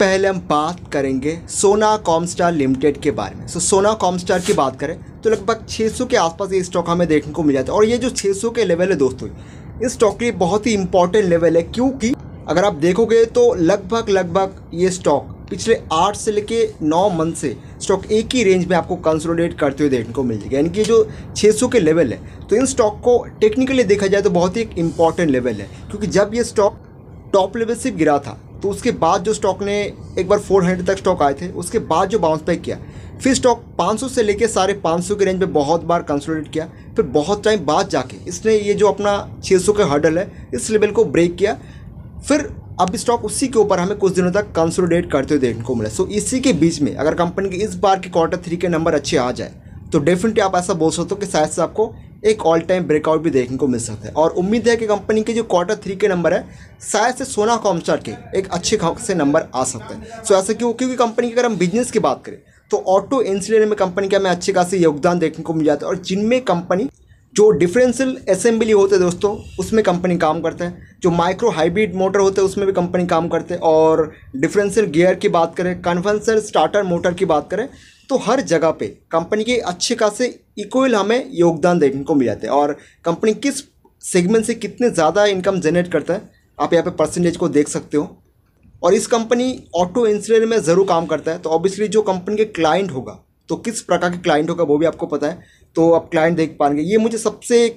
पहले हम बात करेंगे सोना कॉमस्टार लिमिटेड के बारे में सो so, सोना कॉमस्टार की बात करें तो लगभग 600 के आसपास ये स्टॉक हमें देखने को मिल जाता है और ये जो 600 के लेवल है दोस्तों इस स्टॉक के लिए बहुत ही इंपॉर्टेंट लेवल है क्योंकि अगर आप देखोगे तो लगभग लगभग ये स्टॉक पिछले आठ से लेके नौ मंथ से स्टॉक एक ही रेंज में आपको कंसोलिडेट करते हुए देखने को मिल जाएगा यानी कि जो 600 के लेवल है तो इन स्टॉक को टेक्निकली देखा जाए तो बहुत ही एक इंपॉर्टेंट लेवल है क्योंकि जब ये स्टॉक टॉप लेवल से गिरा था तो उसके बाद जो स्टॉक ने एक बार 400 तक स्टॉक आए थे उसके बाद जो बाउंस बैक किया फिर स्टॉक 500 से लेके साढ़े पाँच के रेंज में बहुत बार कंसोलिडेट किया फिर बहुत टाइम बाद जाके इसने ये जो अपना 600 का हर्डल है इस लेवल को ब्रेक किया फिर अब स्टॉक उसी के ऊपर हमें कुछ दिनों तक कंसोलिडेट करते हुए देखने को मिला सो इसी के बीच में अगर कंपनी के इस बार के क्वार्टर थ्री के नंबर अच्छे आ जाए तो डेफिनेटली आप ऐसा बोल सकते हो कि शायद से आपको एक ऑल टाइम ब्रेकआउट भी देखने को मिल सकता है और उम्मीद है कि कंपनी के जो क्वार्टर थ्री के नंबर है शायद से सोना कॉम्स्टार के एक अच्छे से नंबर आ सकते हैं सो ऐसा क्यों क्योंकि कंपनी की अगर हम बिजनेस की बात करें तो ऑटो इंसिलेंट में कंपनी का हमें अच्छे खासे योगदान देखने को मिल जाता है और जिनमें कंपनी जो डिफरेंशियल असेंबली होते हैं दोस्तों उसमें कंपनी काम करते हैं जो माइक्रो हाइब्रिड मोटर होते हैं उसमें भी कंपनी काम करते हैं और डिफरेंशियल गियर की बात करें कन्वेंसर स्टार्टर मोटर की बात करें तो हर जगह पे कंपनी के अच्छे खासे इक्वल हमें योगदान देखने को मिल जाते हैं और कंपनी किस सेगमेंट से कितने ज़्यादा इनकम जनरेट करता है आप यहाँ परसेंटेज को देख सकते हो और इस कंपनी ऑटो इंसुलेंस में ज़रूर काम करता है तो ऑब्वियसली जो कंपनी के क्लाइंट होगा तो किस प्रकार के क्लाइंट होगा वो भी आपको पता है तो आप क्लाइंट देख पाएंगे ये मुझे सबसे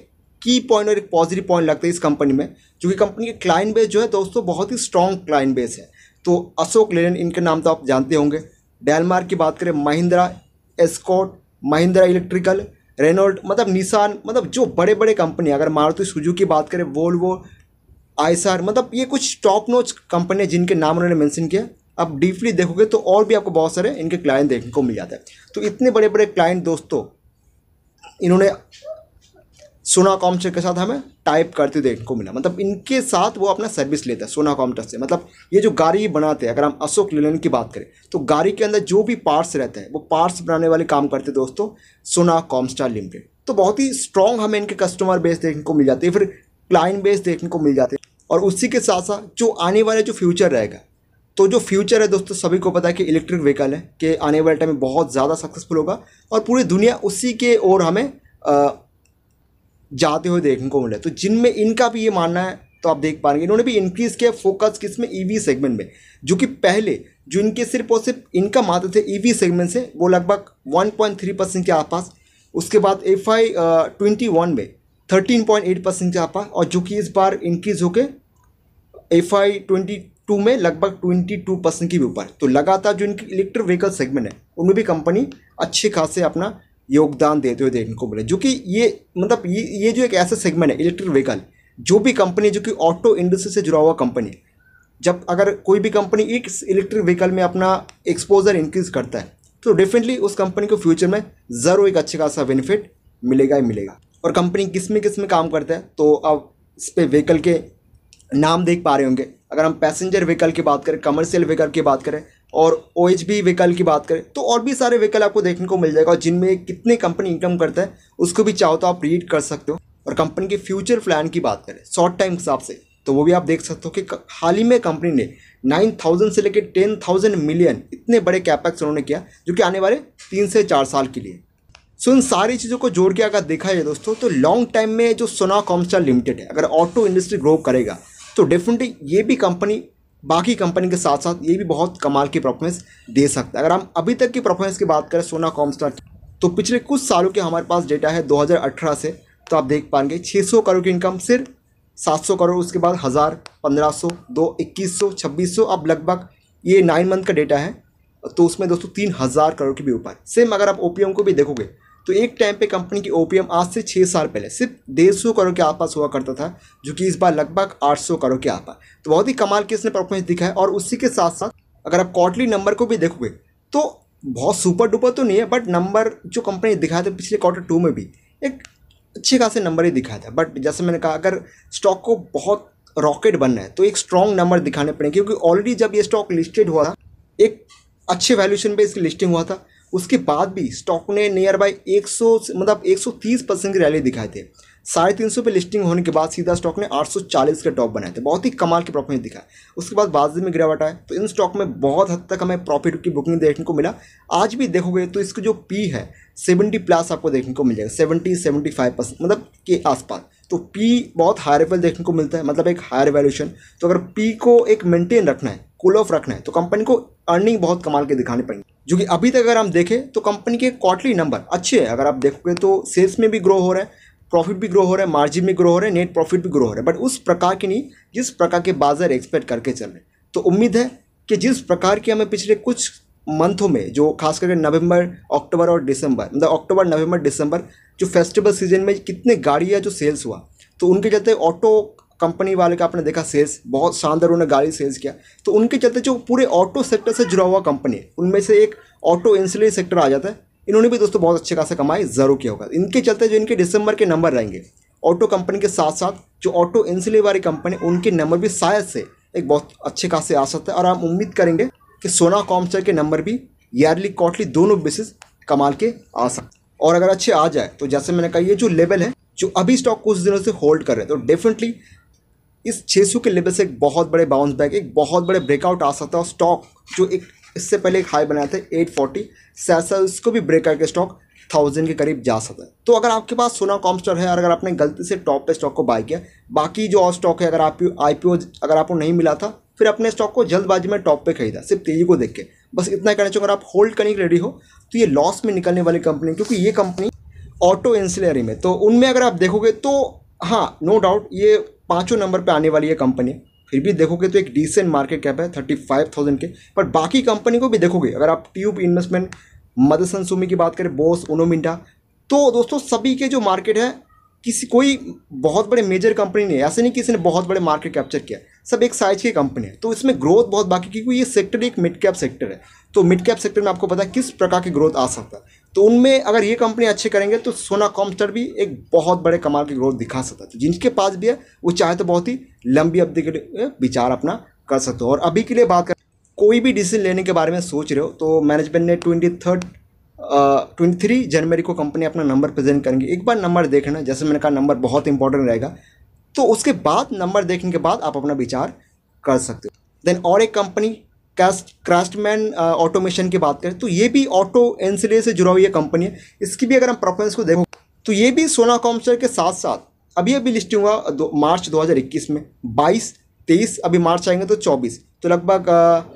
की पॉइंट और एक पॉजिटिव पॉइंट लगता है इस कंपनी में क्योंकि कंपनी के क्लाइंट बेस जो है दोस्तों बहुत ही स्ट्रॉन्ग क्लाइंट बेस है तो अशोक लेन इनके नाम तो आप जानते होंगे डेलमार्क की बात करें Mahindra Escorts Mahindra electrical Renault मतलब निशान मतलब जो बड़े बड़े कंपनी अगर मारुति सुजू की बात करें वोल्वो आईसार मतलब ये कुछ टॉप नोच कंपनी है जिनके नाम उन्होंने मेंशन किया आप डीपली देखोगे तो और भी आपको बहुत सारे इनके क्लाइंट देखने को मिल जाता है तो इतने बड़े बड़े क्लाइंट दोस्तों इन्होंने सोना कॉम्स्टर के साथ हमें टाइप करते देखने को मिला मतलब इनके साथ वो अपना सर्विस लेता है सोना कॉम्स्टर से मतलब ये जो गाड़ी बनाते हैं अगर हम अशोक लेलन की बात करें तो गाड़ी के अंदर जो भी पार्ट्स रहते हैं वो पार्ट्स बनाने वाले काम करते दोस्तों सोना कॉम्स्टार लिमिटेड तो बहुत ही स्ट्रॉन्ग हमें इनके कस्टमर बेस देखने को मिल जाती है फिर क्लाइंट बेस देखने को मिल जाते हैं और उसी के साथ साथ जो आने वाला जो फ्यूचर रहेगा तो जो फ्यूचर है दोस्तों सभी को पता है कि इलेक्ट्रिक व्हीकल है कि आने वाले टाइम में बहुत ज़्यादा सक्सेसफुल होगा और पूरी दुनिया उसी के ओर हमें जाते हुए देखने को मिले तो जिनमें इनका भी ये मानना है तो आप देख पाएंगे इन्होंने भी इंक्रीज़ किया फोकस किस में ईवी e सेगमेंट में जो कि पहले जो इनके सिर्फ और सिर्फ इनका मानते थे ईवी e सेगमेंट से वो लगभग 1.3 परसेंट के आसपास उसके बाद एफ आई ट्वेंटी वन में थर्टीन पॉइंट एट परसेंट के आसपास और जो कि इस बार इंक्रीज होकर एफ आई ट्वेंटी टू में लगभग ट्वेंटी टू परसेंट के ऊपर तो लगातार जो इनकी इलेक्ट्रिक व्हीकल सेगमेंट है उनमें भी कंपनी अच्छे खासे अपना योगदान देते हुए देखने को मिले जो कि ये मतलब ये ये जो एक ऐसा सेगमेंट है इलेक्ट्रिक व्हीकल जो भी कंपनी जो कि ऑटो इंडस्ट्री से जुड़ा हुआ कंपनी है जब अगर कोई भी कंपनी एक इलेक्ट्रिक व्हीकल में अपना एक्सपोजर इंक्रीज करता है तो डेफिनेटली उस कंपनी को फ्यूचर में ज़रूर एक अच्छे खासा बेनिफिट मिलेगा ही मिलेगा और कंपनी किस में किस में काम करता है तो अब इस पर व्हीकल के नाम देख पा रहे होंगे अगर हम पैसेंजर व्हीकल की बात करें कमर्शियल व्हीकल की बात करें और ओ एच बी व्हीकल की बात करें तो और भी सारे व्हीकल आपको देखने को मिल जाएगा और जिनमें कितने कंपनी इनकम करता है उसको भी चाहो तो आप रीड कर सकते हो और कंपनी के फ्यूचर प्लान की बात करें शॉर्ट टाइम हिसाब से तो वो भी आप देख सकते हो कि हाल ही में कंपनी ने नाइन थाउजेंड से लेकर टेन थाउजेंड मिलियन इतने बड़े कैपेक्स उन्होंने किया जो कि आने वाले तीन से चार साल के लिए सो इन सारी चीज़ों को जोड़ के अगर देखा जाए दोस्तों तो लॉन्ग टाइम में जो सोना कॉम्स्टार लिमिटेड है अगर ऑटो इंडस्ट्री ग्रो करेगा तो डेफिनेटली ये भी कंपनी बाकी कंपनी के साथ साथ ये भी बहुत कमाल की परफॉर्मेंस दे सकता है अगर हम अभी तक की परफॉर्मेंस की बात करें सोना कॉम्स्टा तो पिछले कुछ सालों के हमारे पास डेटा है 2018 से तो आप देख पाएंगे 600 करोड़ की इनकम सिर्फ 700 करोड़ उसके बाद हज़ार पंद्रह सौ दो इक्कीस सौ छब्बीस सौ अब लगभग ये नाइन मंथ का डेटा है तो उसमें दोस्तों तीन हज़ार करोड़ के भी ऊपर सेम अगर आप ओ को भी देखोगे तो एक टाइम पे कंपनी की ओपीएम आज से छः साल पहले सिर्फ डेढ़ सौ करोड़ के आसपास हुआ करता था जो कि इस बार लगभग आठ सौ करोड़ के आसपास तो बहुत ही कमाल की इसने परफॉर्मेंस दिखा है और उसी के साथ साथ अगर आप क्वार्टली नंबर को भी देखोगे तो बहुत सुपर डुपर तो नहीं है बट नंबर जो कंपनी दिखाया था पिछले क्वार्टर टू में भी एक अच्छे खासे नंबर ही दिखाया था बट जैसे मैंने कहा अगर स्टॉक को बहुत रॉकेट बनना है तो एक स्ट्रॉन्ग नंबर दिखाने पड़ेंगे क्योंकि ऑलरेडी जब ये स्टॉक लिस्टेड हुआ था एक अच्छे वैल्यूशन पे इसकी लिस्टिंग हुआ था उसके बाद भी स्टॉक ने नियर बाई एक सौ मतलब एक सौ तीस परसेंट की रैली दिखाई थे साढ़े तीन सौ पे लिस्टिंग होने के बाद सीधा स्टॉक ने 840 का टॉप बनाए थे बहुत ही कमाल के प्रॉफिट दिखा उसके बाद बाजी में गिरावट आए तो इन स्टॉक में बहुत हद तक हमें प्रॉफिट की बुकिंग देखने को मिला आज भी देखोगे तो इसकी जो पी है सेवेंटी प्लस आपको देखने को मिल जाएगा सेवेंटी फाइव परसेंट मतलब के आसपास तो पी बहुत हायर लेवल देखने को मिलता है मतलब एक हायर वैल्यूशन तो अगर पी को एक मेंटेन रखना है कूल ऑफ रखना है तो कंपनी को अर्निंग बहुत कमाल के दिखाने पड़ेंगे जो कि अभी तक अगर हम देखें तो कंपनी के क्वार्टली नंबर अच्छे हैं अगर आप देखोगे तो सेल्स में भी ग्रो हो रहा है प्रॉफिट भी ग्रो हो रहा है मार्जिन भी ग्रो हो रहा है नेट प्रॉफिट भी ग्रो हो रहा है बट उस प्रकार की नहीं जिस प्रकार के बाजार एक्सपेक्ट करके चल रहे तो उम्मीद है कि जिस प्रकार की हमें पिछले कुछ मंथों में जो खास करके नवंबर अक्टूबर और दिसंबर मतलब अक्टूबर नवंबर दिसंबर जो फेस्टिवल सीजन में कितने गाड़ियाँ जो सेल्स हुआ तो उनके चलते ऑटो कंपनी वाले का आपने देखा सेल्स बहुत शानदार उन्होंने गाड़ी सेल्स किया तो उनके चलते जो पूरे ऑटो सेक्टर से जुड़ा हुआ कंपनी उनमें से एक ऑटो इंसुलेट सेक्टर आ जाता है इन्होंने भी दोस्तों बहुत अच्छे खासा कमाई ज़रूर किया होगा इनके चलते जो इनके दिसंबर के नंबर रहेंगे ऑटो कंपनी के साथ साथ जो ऑटो इंसुले वाली कंपनी उनके नंबर भी शायद से एक बहुत अच्छे खासे आ सकता है और हम उम्मीद करेंगे कि सोना कॉम्सर के नंबर भी ईयरली क्वार्टली दोनों बेसिस कमाल के आ सकते और अगर अच्छे आ जाए तो जैसे मैंने कहा ये जो लेवल है जो अभी स्टॉक कुछ दिनों से होल्ड कर रहे हैं तो डेफिनेटली इस सौ के लेवल से एक बहुत बड़े बाउंस बैक एक बहुत बड़े ब्रेकआउट आ सकता है और स्टॉक जो एक इससे पहले एक हाई बनाया था एट फोर्टी सैसा उसको भी ब्रेक करके स्टॉक थाउजेंड के करीब जा सकता है तो अगर आपके पास सोना कॉम्स्टर है और अगर आपने गलती से टॉप पे स्टॉक को बाय किया बाकी जो और स्टॉक है अगर आप आई पी ओ अगर आपको नहीं मिला था फिर अपने स्टॉक को जल्दबाजी में टॉप पे खरीदा सिर्फ तेजी को देख के बस इतना कहना चाहिए अगर आप होल्ड करने के रेडी हो तो ये लॉस में निकलने वाली कंपनी क्योंकि ये कंपनी ऑटो इंसिलरी में तो उनमें अगर आप देखोगे तो हाँ नो डाउट ये पाँचों नंबर पर आने वाली है कंपनी फिर भी देखोगे तो एक डिसेंट मार्केट कैप है थर्टी फाइव थाउजेंड के पर बाकी कंपनी को भी देखोगे अगर आप ट्यूब इन्वेस्टमेंट मदरसन सुमी की बात करें बोस ओनोमिंडा तो दोस्तों सभी के जो मार्केट है किसी कोई बहुत बड़े मेजर कंपनी नहीं ऐसे नहीं किसी ने बहुत बड़े मार्केट कैप्चर किया सब एक साइज की कंपनी है तो इसमें ग्रोथ बहुत बाकी क्योंकि ये सेक्टर एक मिड कैप सेक्टर है तो मिड कैप सेक्टर में आपको पता है किस प्रकार की ग्रोथ आ सकता है तो उनमें अगर ये कंपनी अच्छे करेंगे तो सोना कॉम्स्टर भी एक बहुत बड़े कमाल की ग्रोथ दिखा सकता है तो जिनके पास भी है वो चाहे तो बहुत ही लंबी अवधि के लिए विचार अपना कर सकते हो और अभी के लिए बात कर कोई भी डिसीजन लेने के बारे में सोच रहे हो तो मैनेजमेंट ने ट्वेंटी थर्ड ट्वेंटी थ्री जनवरी को कंपनी अपना नंबर प्रेजेंट करेंगी एक बार नंबर देखना जैसे मैंने कहा नंबर बहुत इंपॉर्टेंट रहेगा तो उसके बाद नंबर देखने के बाद आप अपना विचार कर सकते हो देन और एक कंपनी कैस्ट क्राफ्टमैन ऑटोमेशन की बात करें तो ये भी ऑटो एनसीले से जुड़ा हुई कंपनी है इसकी भी अगर हम परफॉर्मेंस को देखो तो ये भी सोना कॉम्सर के साथ साथ अभी अभी लिस्टिंग हुआ दो, मार्च 2021 में 22 23 अभी मार्च आएंगे तो 24 तो लगभग uh,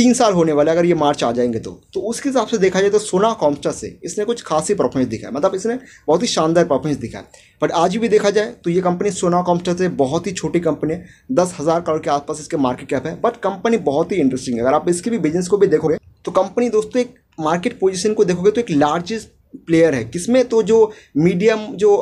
तीन साल होने वाले अगर ये मार्च आ जाएंगे तो तो उसके हिसाब से देखा जाए तो सोना कॉम्स्टा से इसने कुछ खासी परफॉर्मेंस दिखा है मतलब इसने बहुत ही शानदार परफॉर्मेंस दिखा है बट आज भी देखा जाए तो ये कंपनी सोना कॉम्स्टा से बहुत ही छोटी कंपनी है दस हज़ार करोड़ के आसपास इसके मार्केट कैप है बट कंपनी बहुत ही इंटरेस्टिंग है अगर आप इसके भी बिजनेस को भी देखोगे तो कंपनी दोस्तों एक मार्केट पोजिशन को देखोगे तो एक लार्जेस्ट प्लेयर है किसमें तो जो मीडियम जो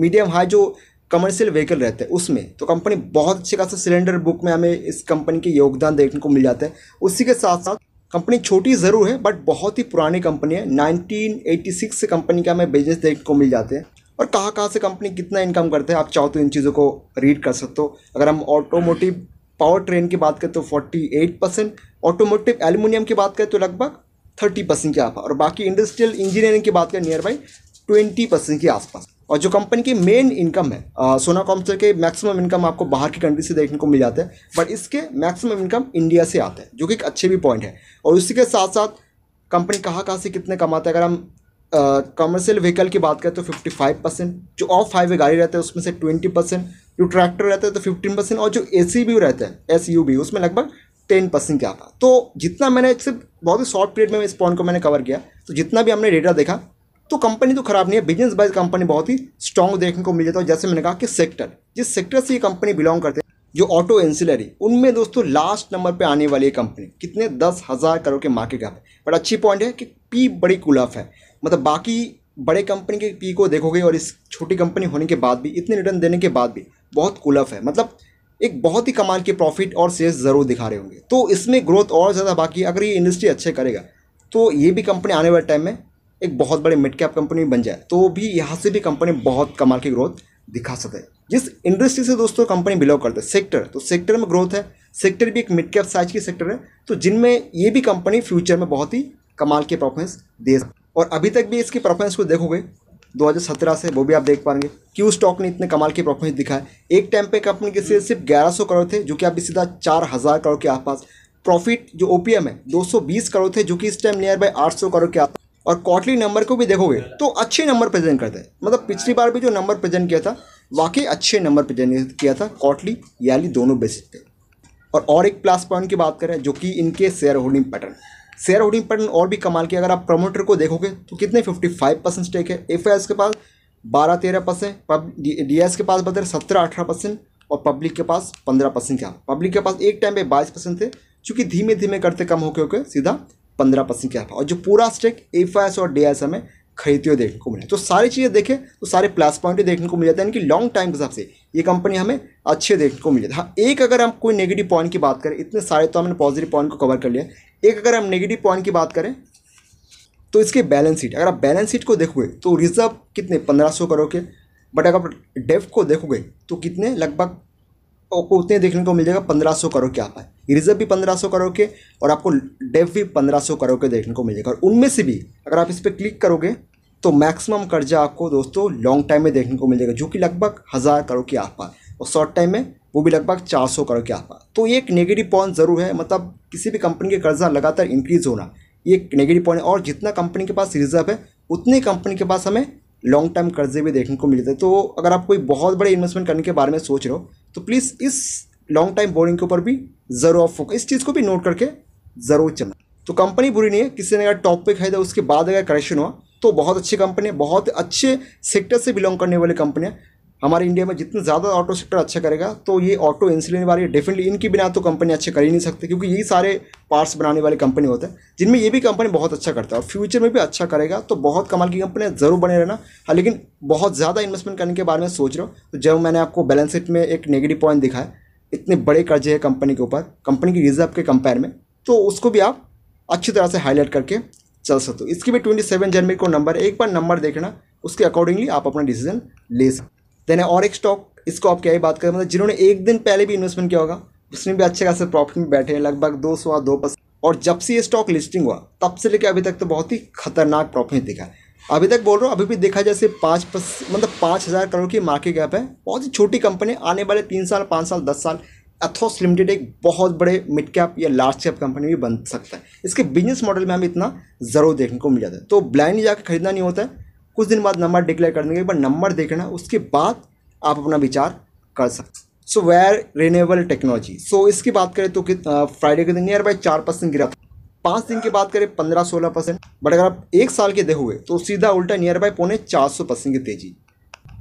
मीडियम हाई जो कमर्शियल व्हीकल रहते हैं उसमें तो कंपनी बहुत अच्छे खासा सिलेंडर बुक में हमें इस कंपनी के योगदान देखने को मिल जाता है उसी के साथ साथ कंपनी छोटी ज़रूर है बट बहुत ही पुरानी कंपनी है 1986 से कंपनी का हमें बिजनेस देखने को मिल जाते हैं और कहाँ कहाँ से कंपनी कितना इनकम करते हैं आप चाहो तो इन चीज़ों को रीड कर सकते हो अगर हम ऑटोमोटिव पावर ट्रेन की बात करें तो 48 परसेंट ऑटोमोटिव एल्यूमिनियम की बात करें तो लगभग 30 परसेंट के आसपास और बाकी इंडस्ट्रियल इंजीनियरिंग की बात करें नियर बाई ट्वेंटी परसेंट के आसपास और जो कंपनी की मेन इनकम है आ, सोना कॉम्प्यूटर के मैक्सिमम इनकम आपको बाहर की कंट्री से देखने को मिल जाते हैं बट इसके मैक्सिमम इनकम इंडिया से आते हैं जो कि एक अच्छे भी पॉइंट है और उसी के साथ साथ कंपनी कहाँ कहाँ से कितने कमाते हैं अगर हम कमर्शियल व्हीकल की बात करें तो 55 परसेंट जो ऑफ हाईवे गाड़ी रहते है उसमें से 20 परसेंट जो ट्रैक्टर रहते हैं तो 15 परसेंट और जो ए सी रहते हैं एस यू बी उसमें लगभग टेन परसेंट के आता तो जितना मैंने सिर्फ बहुत ही शॉर्ट पीरियड में इस पॉइंट को मैंने कवर किया तो जितना भी हमने डेटा देखा तो कंपनी तो खराब नहीं है बिजनेस वाइज कंपनी बहुत ही स्ट्रॉन्ग देखने को मिल जाता है जैसे मैंने कहा कि सेक्टर जिस सेक्टर से ये कंपनी बिलोंग करते हैं जो ऑटो एंसिलरी उनमें दोस्तों लास्ट नंबर पे आने वाली कंपनी कितने दस हज़ार करोड़ के मार्केट कैप है बट अच्छी पॉइंट है कि पी बड़ी कुलफ है मतलब बाकी बड़े कंपनी के पी को देखोगे और इस छोटी कंपनी होने के बाद भी इतने रिटर्न देने के बाद भी बहुत कुलफ है मतलब एक बहुत ही कमाल के प्रॉफिट और सेल्स ज़रूर दिखा रहे होंगे तो इसमें ग्रोथ और ज़्यादा बाकी अगर ये इंडस्ट्री अच्छे करेगा तो ये भी कंपनी आने वाले टाइम में एक बहुत बड़ी मिड कैप कंपनी बन जाए तो भी यहाँ से भी कंपनी बहुत कमाल की ग्रोथ दिखा सकते हैं जिस इंडस्ट्री से दोस्तों कंपनी बिलोंग करते हैं सेक्टर तो सेक्टर में ग्रोथ है सेक्टर भी एक मिड कैप साइज की सेक्टर है तो जिनमें ये भी कंपनी फ्यूचर में बहुत ही कमाल की परफॉर्मेंस दे और अभी तक भी इसकी परफॉर्मेंस को देखोगे 2017 से वो भी आप देख पाएंगे क्यू स्टॉक ने इतने कमाल की परफॉर्मेंस दिखा है एक टाइम पे कंपनी के सेल सिर्फ 1100 करोड़ थे जो कि अभी सीधा 4000 करोड़ के आसपास प्रॉफिट जो ओपीएम है 220 करोड़ थे जो कि इस टाइम नियर बाय 800 करोड़ के आसपास और क्वार्टली नंबर को भी देखोगे तो अच्छे नंबर प्रेजेंट करते हैं मतलब पिछली बार भी जो नंबर प्रेजेंट किया था वाकई अच्छे नंबर प्रेजेंट किया था क्वार्टली याली दोनों बेसिस पे और और एक प्लस पॉइंट की बात करें जो कि इनके share holding pattern share holding pattern और भी कमाल की अगर आप प्रमोटर को देखोगे तो कितने फिफ्टी फाइव परसेंट स्टेक है एफ आई एस के पास बारह तेरह परसेंट डी एस के पास बदल सत्रह अठारह परसेंट और पब्लिक के पास पंद्रह परसेंट क्या पब्लिक के पास एक टाइम पे बाईस परसेंट थे चूँकि धीमे धीमे करते कम होके होके सीधा पंद्रह परसेंट के आसपास और जो पूरा स्टेक एफ और डी आई हमें खरीदते हुए देखने को मिले तो सारी चीज़ें देखें तो सारे प्लस पॉइंट देखने को मिल जाते हैं यानी कि लॉन्ग टाइम के हिसाब से ये कंपनी हमें अच्छे देखने को मिल है हाँ एक अगर हम कोई नेगेटिव पॉइंट की बात करें इतने सारे तो हमने पॉजिटिव पॉइंट को कवर कर लिया एक अगर हम नेगेटिव पॉइंट की बात करें तो इसके बैलेंस शीट अगर आप बैलेंस शीट को देखोगे तो रिजर्व कितने पंद्रह सौ करोड़ के बट अगर आप डेफ को देखोगे तो कितने लगभग आपको उतने देखने को मिल जाएगा पंद्रह सौ करोड़ के आप आए रिजर्व भी पंद्रह सौ करोड़ के और आपको डेफ भी पंद्रह सौ करोड़ के देखने को मिल जाएगा और उनमें से भी अगर आप इस पर क्लिक करोगे तो मैक्सिमम कर्जा आपको दोस्तों लॉन्ग टाइम में देखने को मिल जाएगा जो कि लगभग हज़ार करोड़ के आसपास और शॉर्ट टाइम में वो भी लगभग सौ करोड़ के आसपास तो ये एक नेगेटिव पॉइंट ज़रूर है मतलब किसी भी कंपनी के कर्जा लगातार इंक्रीज़ होना ये एक नेगेटिव पॉइंट है और जितना कंपनी के पास रिजर्व है उतनी कंपनी के पास हमें लॉन्ग टर्म कर्जे भी देखने को मिलते हैं तो अगर आप कोई बहुत बड़े इन्वेस्टमेंट करने के बारे में सोच रहे हो तो प्लीज़ इस लॉन्ग टाइम बोरिंग के ऊपर भी ज़रूर आप फोकस इस चीज़ को भी नोट करके ज़रूर चलना तो कंपनी बुरी नहीं है किसी ने अगर टॉप पे खरीदा उसके बाद अगर करेक्शन हुआ तो बहुत अच्छी कंपनी है बहुत अच्छे सेक्टर से बिलोंग करने वाली कंपनी है हमारे इंडिया में जितने ज़्यादा ऑटो सेक्टर अच्छा करेगा तो ये ऑटो इंसुलिन वाली डेफिनेटली इनके बिना तो कंपनी अच्छे कर ही नहीं सकते क्योंकि ये सारे पार्ट्स बनाने वाली कंपनी होते हैं जिनमें ये भी कंपनी बहुत अच्छा करता है और फ्यूचर में भी अच्छा करेगा तो बहुत कमाल की कंपनी ज़रूर बने रहना हाँ लेकिन बहुत ज़्यादा इन्वेस्टमेंट करने के बारे में सोच रहा हूँ तो जब मैंने आपको बैलेंस शीट में एक नेगेटिव पॉइंट दिखाया इतने बड़े कर्जे हैं कंपनी के ऊपर कंपनी की रिजर्व के कंपेयर में तो उसको भी आप अच्छी तरह से हाईलाइट करके चल सकते हो इसकी भी ट्वेंटी सेवन जनवरी को नंबर एक बार नंबर देखना उसके अकॉर्डिंगली आप अपना डिसीजन ले सकते देन है और एक स्टॉक इसको आप क्या ही बात करें मतलब जिन्होंने एक दिन पहले भी इन्वेस्टमेंट किया होगा उसमें भी अच्छे खासे प्रॉफिट में बैठे हैं लगभग दो सौ दो परसेंट और जब से ये स्टॉक लिस्टिंग हुआ तब से लेकर अभी तक तो बहुत ही खतरनाक प्रॉफिट दिखा है अभी तक बोल रहा हूँ अभी भी देखा जैसे पाँच मतलब पाँच हज़ार करोड़ की मार्केट कैप है बहुत ही छोटी कंपनी आने वाले तीन साल पाँच साल दस साल अथॉस लिमिटेड एक बहुत बड़े मिड कैप या लार्ज कैप कंपनी भी बन सकता है इसके बिजनेस मॉडल में हमें इतना ज़रूर देखने को मिल जाता है तो ब्लाइंड जाकर खरीदना नहीं होता है कुछ दिन बाद नंबर डिक्लेयर कर देंगे एक बार नंबर देखना उसके बाद आप अपना विचार कर सकते so where renewable technology so इसकी बात करें तो फ्राइडे के दिन नियर बाई चार परसेंट गिरा पाँच दिन की बात करें पंद्रह सोलह परसेंट बट अगर आप एक साल के दे हुए तो सीधा उल्टा नियर बाई पौने चार सौ परसेंट की तेजी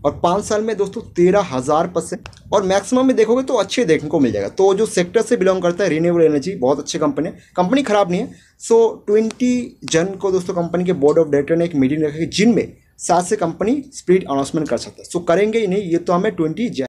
और पाँच साल में दोस्तों तेरह हज़ार परसेंट और मैक्सिमम में देखोगे तो अच्छे देखने को मिल जाएगा तो जो सेक्टर से बिलोंग करता है रिन्यूएबल एनर्जी बहुत अच्छी कंपनी है कंपनी खराब नहीं है सो ट्वेंटी जन को दोस्तों कंपनी के बोर्ड ऑफ डायरेक्टर ने एक मीटिंग रखी जिनमें सात से कंपनी स्प्रीड अनाउंसमेंट कर सकता है सो करेंगे ही नहीं ये तो हमें ट्वेंटी